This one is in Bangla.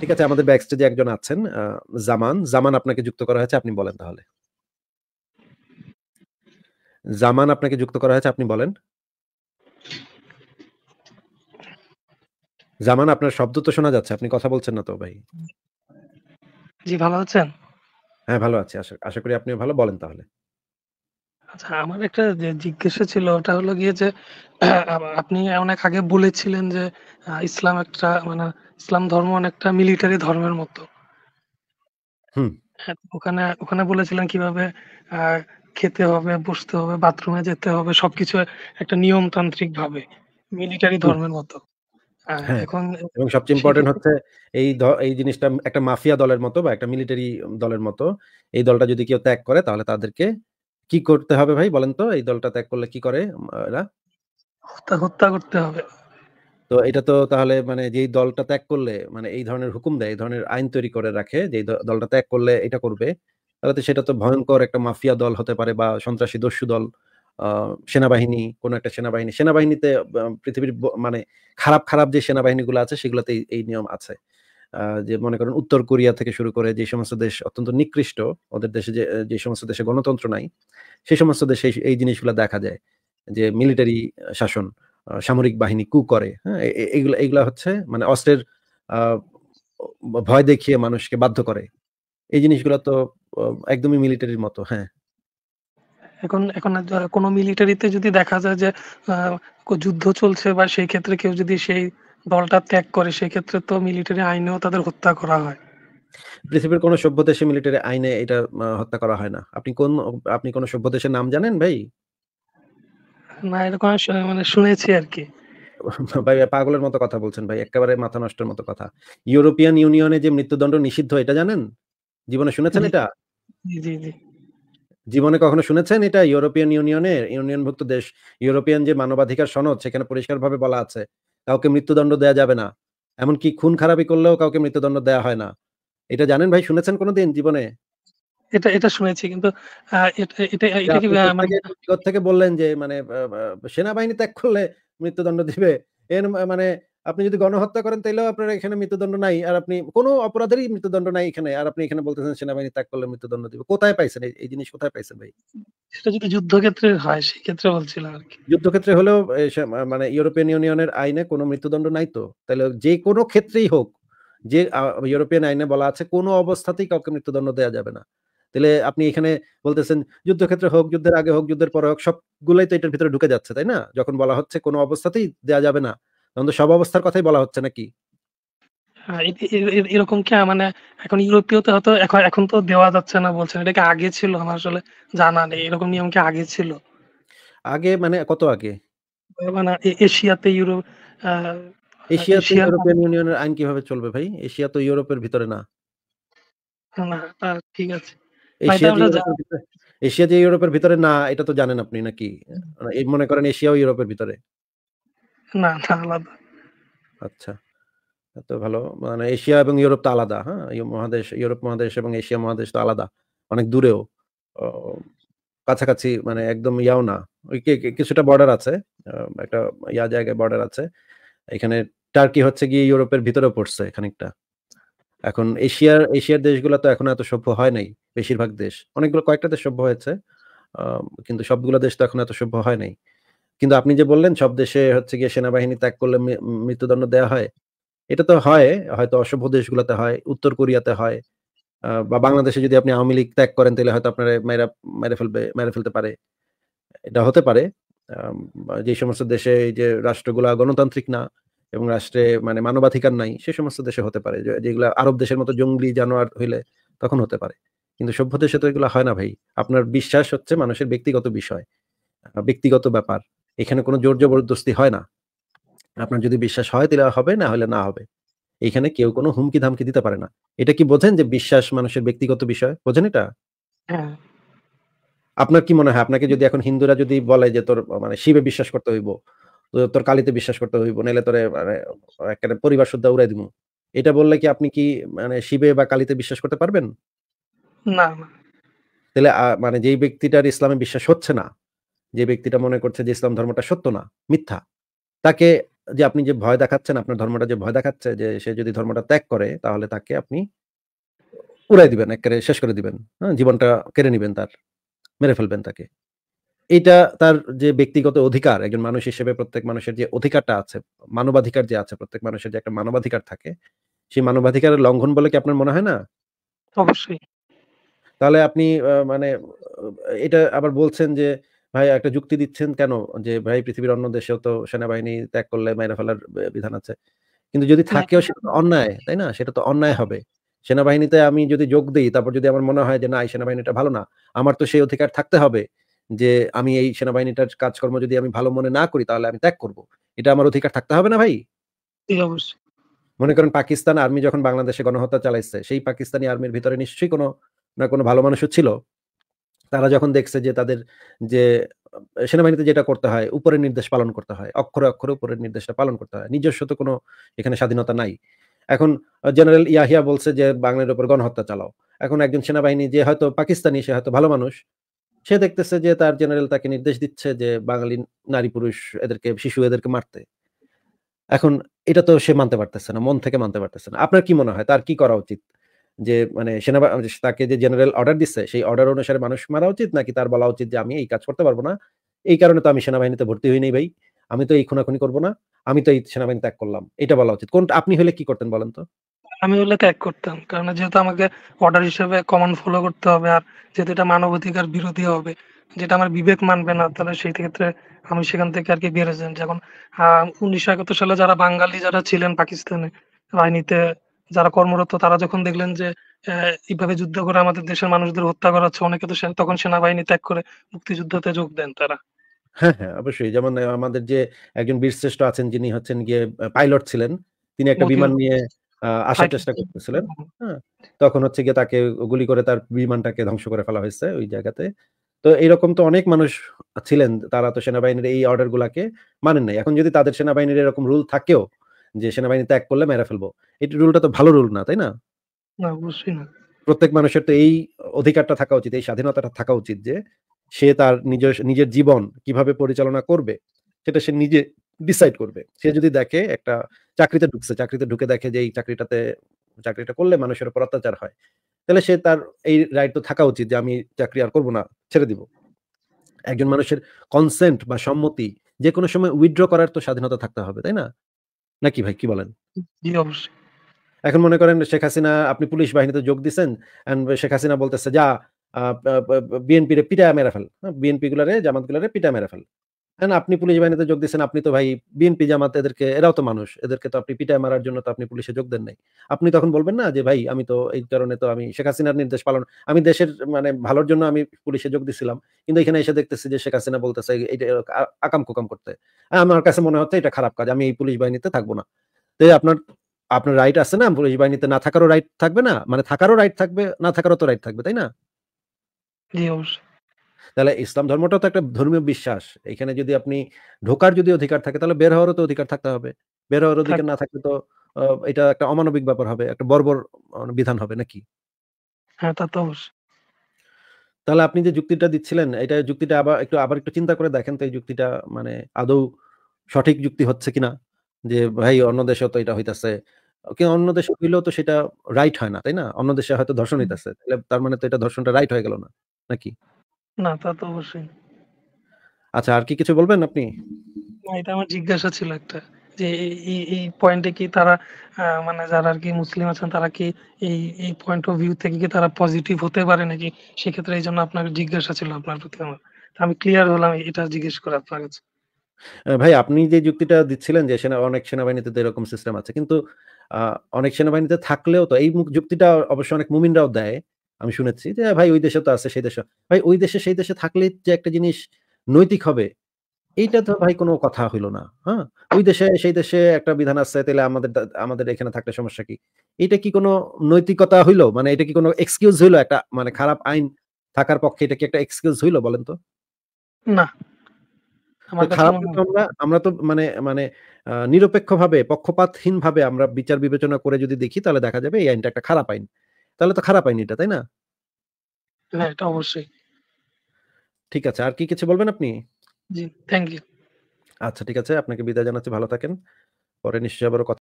ঠিক আছে আমাদের একজন আছেন জামান জামান আপনাকে যুক্ত করা হয়েছে আপনি বলেন তাহলে জামান আপনাকে যুক্ত করা হয়েছে আপনি বলেন জামান আপনার শব্দ তো শোনা যাচ্ছে আপনি কথা বলছেন না তো ভাই জি ভালো আছেন হ্যাঁ ভালো আছি আশা করি আপনি ভালো বলেন তাহলে আচ্ছা আমার একটা জিজ্ঞাসা ছিল ওটা হলো গিয়ে যে আপনি অনেক আগে বলেছিলেন যে ইসলাম একটা মানে ইসলাম ধর্ম অনেকটা মিলিটারি ধর্মের মতো হ্যাঁ, ওখানে ওখানে বলেছিলেন কিভাবে খেতে হবে বসতে হবে বাথরুমে যেতে হবে সবকিছু একটা নিয়মতান্ত্রিক ভাবে মিলিটারি ধর্মের মতো হ্যাঁ, এখন এবং সবচেয়ে ইম্পর্টেন্ট হচ্ছে এই এই জিনিসটা একটা মাফিয়া দলের মতো বা একটা মিলিটারি দলের মতো এই দলটা যদি কেউ ত্যাগ করে তাহলে তাদেরকে কি করতে হবে ভাই বলেন তো এই দলটা ত্যাগ করলে কি করে এরা হত্যা করতে হবে তো এটা তো তাহলে মানে যেই দলটা ত্যাগ করলে মানে এই ধরনের হুকুম দেয় এই ধরনের আইন তৈরি করে রাখে যে দলটা ত্যাগ করলে এটা করবে তাহলে তো সেটা তো ভয়ঙ্কর একটা মাফিয়া দল হতে পারে বা সন্ত্রাসী দস্যু দল সেনাবাহিনী কোন একটা সেনাবাহিনী সেনাবাহিনীতে পৃথিবীর মানে খারাপ খারাপ যে সেনাবাহিনীগুলো আছে সেগুলোতে এই নিয়ম আছে যে মনে করেন উত্তর কোরিয়া থেকে শুরু করে যে সমস্ত দেশ অত্যন্ত নিকৃষ্ট ওদের দেশে যে যে সমস্ত দেশে গণতন্ত্র নাই সেই সমস্ত দেশে এই জিনিসগুলো দেখা যায় যে মিলিটারি শাসন সামরিক বাহিনী কু করে হ্যাঁ এইগুলা এইগুলা হচ্ছে মানে অস্ত্রের ভয় দেখিয়ে মানুষকে বাধ্য করে এই জিনিসগুলো তো একদমই মিলিটারির মতো হ্যাঁ এখন এখন কোনো মিলিটারিতে যদি দেখা যায় যে যুদ্ধ চলছে বা সেই ক্ষেত্রে কেউ যদি সেই দলটা ত্যাগ করে সেক্ষেত্রে তো মিলিটারি আইনেও তাদের হত্যা করা হয় পৃথিবীর কোন সভ্য দেশে মিলিটারি আইনে এটা হত্যা করা হয় না আপনি কোন আপনি কোন সভ্য দেশের নাম জানেন ভাই না এরকম মানে শুনেছি আর কি ভাই পাগলের মতো কথা বলছেন ভাই একেবারে মাথা নষ্টের মতো কথা ইউরোপিয়ান ইউনিয়নে যে মৃত্যুদণ্ড নিষিদ্ধ এটা জানেন জীবনে শুনেছেন এটা জি জি জীবনে কখনো শুনেছেন এটা ইউরোপিয়ান ইউনিয়নের ইউনিয়নভুক্ত দেশ ইউরোপিয়ান যে মানবাধিকার সনদ সেখানে পরিষ্কারভাবে বলা আছে কাউকে মৃত্যুদণ্ড দেওয়া যাবে না এমনকি খুন খারাপি করলেও কাউকে মৃত্যুদণ্ড দেওয়া হয় না এটা জানেন ভাই শুনেছেন কোনোদিন জীবনে এটা এটা শুনেছি কিন্তু মানে থেকে বললেন যে মানে সেনাবাহিনী ত্যাগ করলে মৃত্যুদণ্ড দিবে এর মানে আপনি যদি গণহত্যা করেন তাইলেও আপনার এখানে মৃত্যুদণ্ড নাই আর আপনি কোনো অপরাধেরই মৃত্যুদণ্ড নাই এখানে আর আপনি এখানে বলতেছেন সেনাবাহিনী ত্যাগ করলে মৃত্যুদণ্ড দিবে কোথায় পাইছেন এই জিনিস কোথায় পাইছেন ভাই সেটা যদি যুদ্ধক্ষেত্রে হয় সেই ক্ষেত্রে বলছিলাম আর কি যুদ্ধক্ষেত্রে হলেও মানে ইউরোপিয়ান ইউনিয়নের আইনে কোনো মৃত্যুদণ্ড নাই তো তাহলে যে কোনো ক্ষেত্রেই হোক যে ইউরোপিয়ান আইনে বলা আছে কোনো অবস্থাতেই কাউকে মৃত্যুদণ্ড দেওয়া যাবে না তাহলে আপনি এখানে বলতেছেন যুদ্ধক্ষেত্রে হোক যুদ্ধের আগে হোক যুদ্ধের পরে হোক সবগুলোই তো এটার ভিতরে ঢুকে যাচ্ছে তাই না যখন বলা হচ্ছে কোনো অবস্থাতেই দেওয়া যাবে না তখন তো সব অবস্থার কথাই বলা হচ্ছে নাকি হ্যাঁ, এরকম কি মানে এখন ইউরোপীয়তে হয়তো এখন এখন তো দেওয়া যাচ্ছে না বলছেন এটা কি আগে ছিল আমার আসলে জানা নেই এরকম নিয়ম কি আগে ছিল আগে মানে কত আগে মানে এশিয়াতে ইউরোপ এশিয়া ইউরোপিয়ান ইউনিয়নের আইন কিভাবে চলবে ভাই এশিয়া তো ইউরোপের ভিতরে না না ঠিক আছে এশিয়া যে ইউরোপের ভিতরে না এটা তো জানেন আপনি নাকি মনে করেন এশিয়াও ইউরোপের ভিতরে না না আলাদা আচ্ছা তো ভালো মানে এশিয়া এবং ইউরোপ তো আলাদা হ্যাঁ মহাদেশ ইউরোপ মহাদেশ এবং এশিয়া মহাদেশ তো আলাদা অনেক দূরেও কাছাকাছি মানে একদম ইয়াও না ওই কিছুটা বর্ডার আছে একটা ইয়া জায়গায় বর্ডার আছে এখানে টার্কি হচ্ছে গিয়ে ইউরোপের ভিতরে পড়ছে খানিকটা এখন এশিয়ার এশিয়ার দেশগুলো তো এখন এত সভ্য হয় নাই বেশিরভাগ দেশ অনেকগুলো কয়েকটা দেশ সভ্য হয়েছে কিন্তু সবগুলো দেশ তো এখন এত সভ্য হয় নাই কিন্তু আপনি যে বললেন সব দেশে হচ্ছে গিয়ে সেনাবাহিনী ত্যাগ করলে মৃত্যুদণ্ড দেওয়া হয় এটা তো হয় হয়তো অসভ্য দেশগুলোতে হয় উত্তর কোরিয়াতে হয় বা বাংলাদেশে যদি আপনি আওয়ামী লীগ ত্যাগ করেন তাহলে হয়তো আপনারা মেরা মেরে ফেলবে মেরে ফেলতে পারে এটা হতে পারে যে সমস্ত দেশে এই যে রাষ্ট্রগুলা গণতান্ত্রিক না এবং রাষ্ট্রে মানে মানবাধিকার নাই সে সমস্ত দেশে হতে পারে যেগুলো আরব দেশের মতো জঙ্গলি জানোয়ার হইলে তখন হতে পারে কিন্তু সভ্য দেশে তো এগুলো হয় না ভাই আপনার বিশ্বাস হচ্ছে মানুষের ব্যক্তিগত বিষয় ব্যক্তিগত ব্যাপার এখানে কোনো জোর জবরদস্তি হয় না আপনার যদি বিশ্বাস হয় তাহলে হবে না হলে না হবে এখানে কেউ কোনো হুমকি ধামকি দিতে পারে না এটা কি বোঝেন যে বিশ্বাস মানুষের ব্যক্তিগত বিষয় বোঝেন এটা হ্যাঁ। আপনার কি মনে হয় আপনাকে যদি এখন হিন্দুরা যদি বলে যে তোর মানে শিবে বিশ্বাস করতে হইব তোর কালীতে বিশ্বাস করতে হইব নাহলে তোর মানে, একটা পরিবার শুদ্ধ উড়াই দিব এটা বললে কি আপনি কি মানে শিবে বা কালীতে বিশ্বাস করতে পারবেন না তাহলে মানে যেই ব্যক্তিটার ইসলামে বিশ্বাস হচ্ছে না যে ব্যক্তিটা মনে করছে যে ইসলাম ধর্মটা সত্য না মিথ্যা তাকে যে আপনি যে ভয় দেখাচ্ছেন আপনার ধর্মটা যে ভয় দেখাচ্ছে যে সে যদি ধর্মটা ত্যাগ করে তাহলে তাকে আপনি উড়াই দিবেন একেবারে শেষ করে দিবেন হ্যাঁ জীবনটা কেড়ে নিবেন তার মেরে ফেলবেন তাকে এটা তার যে ব্যক্তিগত অধিকার একজন মানুষ হিসেবে প্রত্যেক মানুষের যে অধিকারটা আছে মানবাধিকার যে আছে প্রত্যেক মানুষের যে একটা মানবাধিকার থাকে সেই মানবাধিকারের লঙ্ঘন বলে কি আপনার মনে হয় না অবশ্যই তাহলে আপনি মানে এটা আবার বলছেন যে ভাই একটা যুক্তি দিচ্ছেন কেন যে ভাই পৃথিবীর অন্য দেশেও তো সেনাবাহিনী ত্যাগ করলে মেরে ফেলার বিধান আছে কিন্তু যদি হ্যাঁ। থাকেও সেটা তো অন্যায় তাই না সেটা তো অন্যায় হ্যাঁ। হবে সেনাবাহিনীতে আমি যদি যোগ দিই তারপর যদি আমার মনে হয় যে না এই সেনাবাহিনীটা ভালো না আমার তো সেই অধিকার থাকতে হবে যে আমি এই সেনাবাহিনীটার কাজকর্ম যদি আমি ভালো মনে না করি তাহলে আমি ত্যাগ করব এটা আমার অধিকার থাকতে হবে না ভাই মনে করেন পাকিস্তান আর্মি যখন বাংলাদেশে গণহত্যা চালাইছে সেই পাকিস্তানি আর্মির ভিতরে নিশ্চয়ই কোনো না কোনো ভালো মানুষও ছিল তারা যখন দেখছে যে তাদের যে সেনাবাহিনীতে যেটা করতে হয় উপরের নির্দেশ পালন করতে হয় অক্ষরে অক্ষরে উপরের নির্দেশটা পালন করতে হয় নিজস্ব তো কোনো এখানে স্বাধীনতা নাই এখন জেনারেল ইয়াহিয়া বলছে যে বাংলার উপর গণহত্যা চালাও এখন একজন সেনাবাহিনী যে হয়তো পাকিস্তানি সে হয়তো ভালো মানুষ সে দেখতেছে যে তার জেনারেল তাকে নির্দেশ দিচ্ছে যে বাঙালি নারী পুরুষ এদেরকে শিশু এদেরকে মারতে এখন এটা তো সে মানতে পারতেছে না মন থেকে মানতে পারতেছে না আপনার কি মনে হয় তার কি করা উচিত যে মানে সেনাবাহিনী তাকে যে জেনারেল অর্ডার দিচ্ছে সেই অর্ডার অনুসারে মানুষ মারা উচিত নাকি তার বলা উচিত যে আমি এই কাজ করতে পারবো না এই কারণে তো আমি সেনাবাহিনীতে ভর্তি হইনি ভাই আমি তো এই খুনাখুনি করবো না আমি তো এই সেনাবাহিনী ত্যাগ করলাম এটা বলা উচিত কোন আপনি হলে কি করতেন বলেন তো আমি হলে ত্যাগ করতাম কারণ যেহেতু আমাকে অর্ডার হিসেবে কমন ফলো করতে হবে আর যেহেতু এটা মানবাধিকার বিরোধী হবে যেটা আমার বিবেক মানবে না তাহলে সেই ক্ষেত্রে আমি সেখান থেকে আর কি বেড়ে যান যখন উনিশশো একাত্তর সালে যারা বাঙালি যারা ছিলেন পাকিস্তানে বাহিনীতে যারা কর্মরত তারা যখন দেখলেন যে এইভাবে যুদ্ধ করে আমাদের দেশের মানুষদের হত্যা করা হচ্ছে অনেকে তো তখন সেনাবাহিনী ত্যাগ করে মুক্তিযুদ্ধতে যোগ দেন তারা হ্যাঁ হ্যাঁ অবশ্যই যেমন আমাদের যে একজন বীরশ্রেষ্ঠ আছেন যিনি হচ্ছেন গিয়ে পাইলট ছিলেন তিনি একটা বিমান নিয়ে আসার চেষ্টা করতেছিলেন হ্যাঁ, তখন হচ্ছে গিয়ে তাকে গুলি করে তার বিমানটাকে ধ্বংস করে ফেলা হয়েছে ওই জায়গাতে তো এরকম তো অনেক মানুষ ছিলেন তারা তো সেনাবাহিনীর এই অর্ডার গুলাকে মানেন নাই এখন যদি তাদের সেনাবাহিনীর এরকম রুল থাকেও যে সেনাবাহিনী ত্যাগ করলে মেরে ফেলবো এই রুলটা তো ভালো রুল না তাই না অবশ্যই না প্রত্যেক মানুষের তো এই অধিকারটা থাকা উচিত এই স্বাধীনতাটা থাকা উচিত যে সে তার নিজের নিজের জীবন কিভাবে পরিচালনা করবে সেটা সে নিজে ডিসাইড করবে সে যদি দেখে একটা চাকরিতে ঢুকছে চাকরিতে ঢুকে দেখে যে এই চাকরিটাতে চাকরিটা করলে মানুষের উপর অত্যাচার হয় তাহলে সে তার এই রাইট তো থাকা উচিত যে আমি চাকরি আর করবো না ছেড়ে দিব একজন মানুষের কনসেন্ট বা সম্মতি যে কোনো সময় উইথড্র করার তো স্বাধীনতা থাকতে হবে তাই না নাকি ভাই কি বলেন? এখন মনে করেন শেখ হাসিনা আপনি পুলিশ বাহিনীতে যোগ দিচ্ছেন শেখ হাসিনা বলতেছে যা বিএনপি রে পিটা মেরা মেরে ফেল। বিএনপি হ্যাঁ, গুলারে, জামাত গুলারে পিটা মেরে ফেল। হ্যাঁ আপনি পুলিশ বাহিনীতে যোগ দিচ্ছেন আপনি তো ভাই বিএনপি জামাত এদেরকে এরাও তো মানুষ এদেরকে তো আপনি পিটায় মারার জন্য তো আপনি পুলিশে যোগ দেন নাই আপনি তখন বলবেন না যে ভাই আমি তো এই কারণে তো আমি শেখ হাসিনার নির্দেশ পালন আমি দেশের মানে ভালোর জন্য আমি পুলিশে যোগ দিছিলাম কিন্তু এখানে এসে দেখতেছি যে শেখ হাসিনা বলতেছে এটা আকাম কুকাম করতে হ্যাঁ, আমার কাছে মনে হচ্ছে এটা খারাপ কাজ আমি এই পুলিশ বাহিনীতে থাকবো না তো আপনার আপনার রাইট আছে না পুলিশ বাহিনীতে না থাকারও রাইট থাকবে না মানে থাকারও রাইট থাকবে না থাকারও তো রাইট থাকবে তাই না জি অবশ্যই তাহলে ইসলাম ধর্মটা তো একটা ধর্মীয় বিশ্বাস এখানে যদি আপনি ঢোকার যদি অধিকার থাকে তাহলে বের হওয়ারও তো অধিকার থাকতে হবে বের হওয়ার অধিকার না থাকলে তো এটা একটা অমানবিক ব্যাপার হবে একটা বর্বর বিধান হবে নাকি হ্যাঁ তা তো অবশ্যই তাহলে আপনি যে যুক্তিটা দিচ্ছিলেন এটা যুক্তিটা আবার একটু আবার একটু চিন্তা করে দেখেন তো এই যুক্তিটা মানে আদৌ সঠিক যুক্তি হচ্ছে কিনা যে ভাই অন্য দেশে তো এটা হইতাছে কিন্তু অন্য দেশে হইলেও তো সেটা রাইট হয় না তাই না অন্য দেশে হয়তো ধর্ষণ হইতাছে তাহলে তার মানে তো এটা ধর্ষণটা রাইট হয়ে গেল না নাকি না তা তো অবশ্যই আচ্ছা আর কি কিছু বলবেন আপনি না এটা আমার জিজ্ঞাসা ছিল একটা যে এই এই পয়েন্টে কি তারা মানে যারা আর কি মুসলিম আছেন তারা কি এই এই পয়েন্ট অফ ভিউ থেকে কি তারা পজিটিভ হতে পারে নাকি সেক্ষেত্রে এই জন্য আপনার জিজ্ঞাসা ছিল আপনার প্রতি আমার আমি ক্লিয়ার হলাম এটা জিজ্ঞেস করে আপনার কাছে ভাই আপনি যে যুক্তিটা দিচ্ছিলেন যে সেনা অনেক সেনাবাহিনীতে তো এরকম সিস্টেম আছে কিন্তু অনেক সেনাবাহিনীতে থাকলেও তো এই যুক্তিটা অবশ্য অনেক মুমিনরাও দেয় আমি শুনেছি যে ভাই ওই দেশে তো আছে সেই দেশে ভাই ওই দেশে সেই দেশে থাকলে যে একটা জিনিস নৈতিক হবে এইটা তো ভাই কোনো কথা হইলো না হ্যাঁ ওই দেশে সেই দেশে একটা বিধান আছে তাহলে আমাদের আমাদের এখানে থাকলে সমস্যা কি এটা কি কোনো নৈতিকতা হইলো মানে এটা কি কোনো এক্সকিউজ হইলো একটা মানে খারাপ আইন থাকার পক্ষে এটা কি একটা এক্সকিউজ হইলো বলেন তো না আমরা আমরা তো মানে মানে নিরপেক্ষভাবে পক্ষপাতহীন ভাবে আমরা বিচার বিবেচনা করে যদি দেখি তাহলে দেখা যাবে এই আইনটা একটা খারাপ আইন তাহলে তো খারাপ হয়নি এটা তাই না হ্যাঁ এটা অবশ্যই ঠিক আছে আর কি কিছু বলবেন আপনি জি থ্যাংক ইউ আচ্ছা ঠিক আছে আপনাকে বিদায় জানাচ্ছি ভালো থাকেন পরে নিশ্চয়ই আবারও